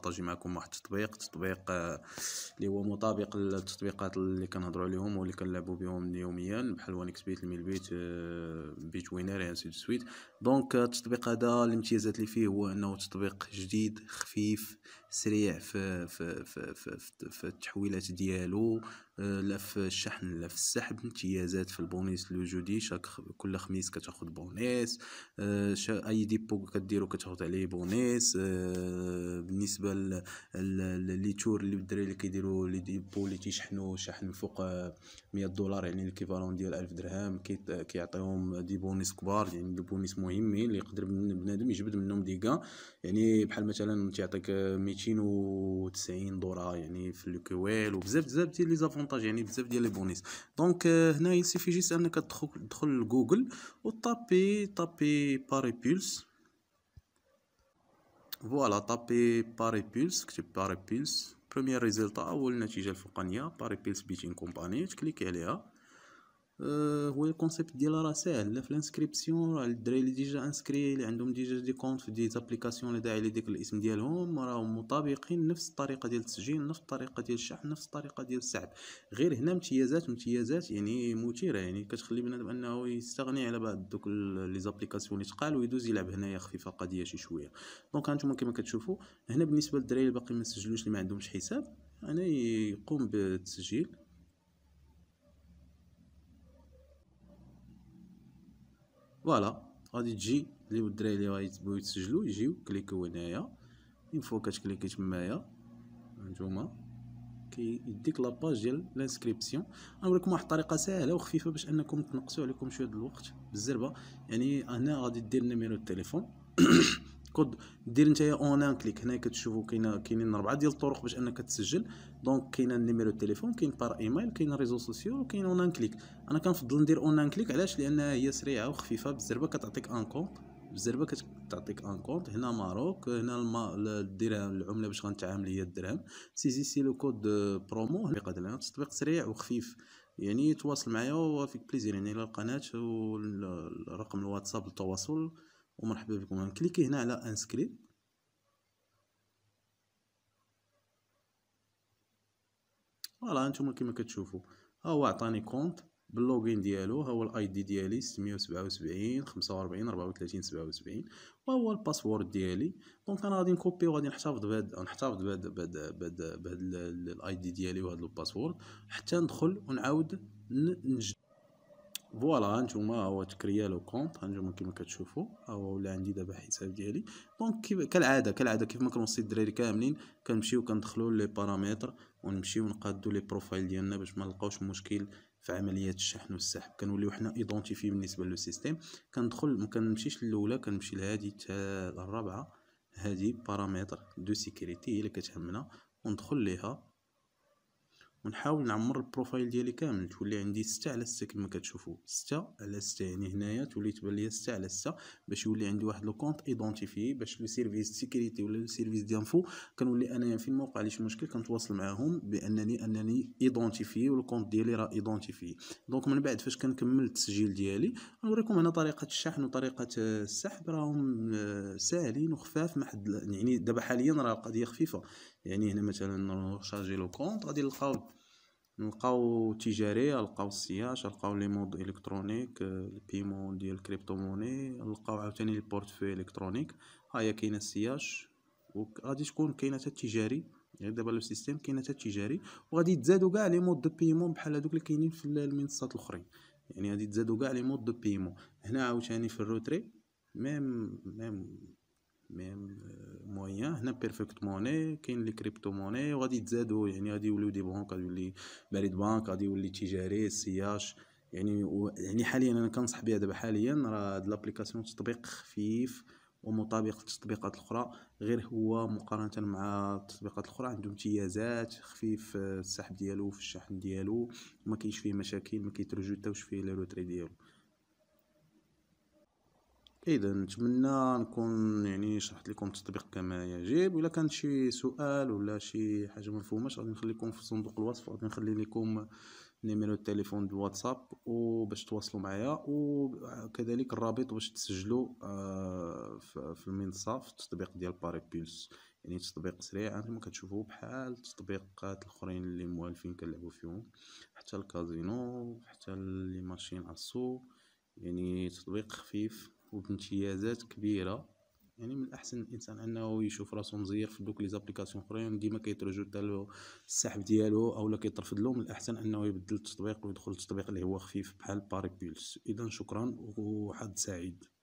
نبارطاجي معكم واحد التطبيق تطبيق آه، اللي هو مطابق للتطبيقات اللي كنهضروا عليهم واللي كنلعبوا بهم يوميا بحال وان اكس بيت الميل بيت آه، بيت وينر يعني دو سويت دونك آه، التطبيق هذا الامتيازات اللي فيه هو انه تطبيق جديد خفيف سريع في في في في, في التحويلات ديالو آه، لا في الشحن لا في السحب امتيازات في البونيس لو جودي شاك كل خميس كتاخد بونيس آه، اي ديبو كديرو كتاخذ عليه بونيس آه، بالنسبه لي تور اللي الدراري اللي كيديروا لي ديبو اللي تيشحنوا شحن فوق 100 دولار يعني الكيفالون ديال 1000 درهم كيعطيهم دي بونيس كبار يعني دي بونيس مهمين اللي يقدر بنادم يجبد منهم ديكا يعني بحال مثلا تيعطيك 290 دولار يعني في الكويل وبزاف بزاف ديال لي بارطاج يعني بزاف ديال لي بونيس دونك هنا في جيست انك تدخل لجوجل وطابي طابي باري بولس فوالا طابي باري بولس كتب باري بولس بروميير ريزلتا اول نتيجه الفوقانيه باري بولس بيتين كومباني تكليكي عليها آه، هو الكونسيبت ديالها راه ساهل لا في الانسكريبسيون راه الدراري اللي ديجا انسكري اللي عندهم ديجا دي كونت في دي زابليكاسيون اللي داعي لديك الاسم ديالهم راهم مطابقين نفس الطريقه ديال التسجيل نفس الطريقه ديال الشحن نفس الطريقه ديال السحب غير هنا امتيازات امتيازات يعني مثيره يعني كتخلي بنادم انه يستغني على بعض دوك لي زابليكاسيون اللي تقال ويدوز يلعب هنايا خفيفه قضيه شي شويه دونك هانتوما كما كتشوفوا هنا بالنسبه للدراري اللي باقي ما سجلوش اللي ما عندهمش حساب انا يقوم بالتسجيل فوالا غادي تجي لي الدراري اللي غيتبغيو يتسجلوا يجيو كليكو هنايا اون فوا كتكليكي تمايا هانتوما يديك لاباج ديال لانسكريبسيون غنوريكم واحد الطريقه سهله وخفيفه باش انكم تنقصوا عليكم شويه الوقت بالزربه يعني هنا غادي دير نيميرو التليفون كود دير نتايا اون ان كليك هنا كتشوفوا كاينه كاينين اربعه ديال الطرق باش انك تسجل دونك كاين النيميرو التليفون كاين بار ايميل كاين ريزو سوسيو وكاين اون ان كليك انا كنفضل ندير اون ان كليك علاش لانها هي سريعه وخفيفه بالزربه كتعطيك ان كونط بالزربه كتعطيك ان كونط هنا ماروك هنا الما... الدرهم العمله باش غنتعامل هي الدرهم سيزي سي لو كود برومو التطبيق تطبيق سريع وخفيف يعني تواصل معايا وفيك بليزير يعني الى القناه والرقم الواتساب للتواصل ومرحبا بكم كليكي هنا على انسكريب فوالا هانتوما كما كتشوفوا ها هو عطاني كونت باللوغين ديالو ها هو الاي دي ديالي 677 45 34 77 وهو الباسورد ديالي دونك انا غادي نكوبي وغادي نحتفظ بهاد نحتفظ بهاد بهاد بهاد بهاد الاي دي ديالي وهاد الباسورد حتى ندخل ونعاود نجد فوالا هانتوما هو تكريا لو كونط هانتوما كيما كتشوفو ها هو ولا عندي دابا حساب ديالي دونك كيف كالعاده كالعاده كيفما كنوصي الدراري كاملين كنمشيو كندخلو لي بارامتر ونمشيو نقادو لي بروفايل ديالنا باش منلقاوش مشكل في عمليه الشحن والسحب كنوليو حنا ايدونتيفي بالنسبه لو سيستيم كندخل مكنمشيش كنمشيش كنمشي لهادي تا الرابعه هادي بارامتر دو سيكيريتي هي اللي كتهمنا وندخل ليها ونحاول نعمر البروفايل ديالي كامل تولي عندي 6 على 6 كما كتشوفوا 6 على 6 يعني هنايا تولي تبان ليا 6 على 6 باش يولي عندي واحد لو كونط ايدونتيفي باش لو سيرفيس سيكوريتي ولا لو سيرفيس ديانفو كنولي انايا في الموقع شي مشكل كنتواصل معاهم بانني انني ايدونتيفي والكونت ديالي راه ايدونتيفي دونك من بعد فاش كنكمل التسجيل ديالي غنوريكم هنا طريقة الشحن وطريقة السحب راهم آه، ساهلين وخفاف ما حد يعني دابا حاليا راه القضية خفيفة يعني هنا مثلا نشارجي لو كونت غادي نلقاو نلقاو تجاري نلقاو السياش نلقاو لي مود الكترونيك آه، البيمون ديال الكريبتو موني نلقاو عاوتاني لي بورتفوي الكترونيك هايا كاينه السياش وغادي تكون كاينه حتى التجاري يعني دابا لو سيستيم كاينه حتى التجاري وغادي تزادو كاع لي مود دو بيمون بحال هادوك اللي كاينين في المنصات الاخرين يعني غادي تزادو كاع لي مود دو بيمون هنا عاوتاني في الروتري ميم ميم ميم آه، مويان هنا بيرفكت موني كاين لي كريبتو موني وغادي تزادو يعني غادي يوليو دي بونك غادي يولي بريد بانك غادي يولي تجاري سياش يعني يعني حاليا انا كنصح بها دابا حاليا راه هاد لابليكاسيون تطبيق خفيف ومطابق للتطبيقات الاخرى غير هو مقارنه مع التطبيقات الاخرى عنده امتيازات خفيف آه، السحب ديالو في الشحن ديالو ما كاينش فيه مشاكل ما كيترجو حتى واش فيه لي روتري ديالو اذا نتمنى نكون يعني شرحت لكم التطبيق كما يجب ولا كان شي سؤال ولا شي حاجه ما مفهوماش غادي نخليكم في صندوق الوصف غادي نخلي لكم نيميرو التليفون ديال الواتساب وباش تواصلوا معايا وكذلك الرابط باش تسجلوا آه، في المنصه في التطبيق ديال باري بيلس يعني تطبيق سريع انتم كتشوفوه بحال التطبيقات الاخرين اللي موالفين كنلعبوا فيهم حتى الكازينو حتى لي ماشين عصو يعني تطبيق خفيف وبامتيازات كبيره يعني من الاحسن الانسان انه يشوف راسو مزير في دوك لي زابليكاسيون اخرين ديما كيترجو حتى السحب ديالو اولا كيترفدلو له من الاحسن انه يبدل التطبيق ويدخل التطبيق اللي هو خفيف بحال باري بيلس اذا شكرا وحد سعيد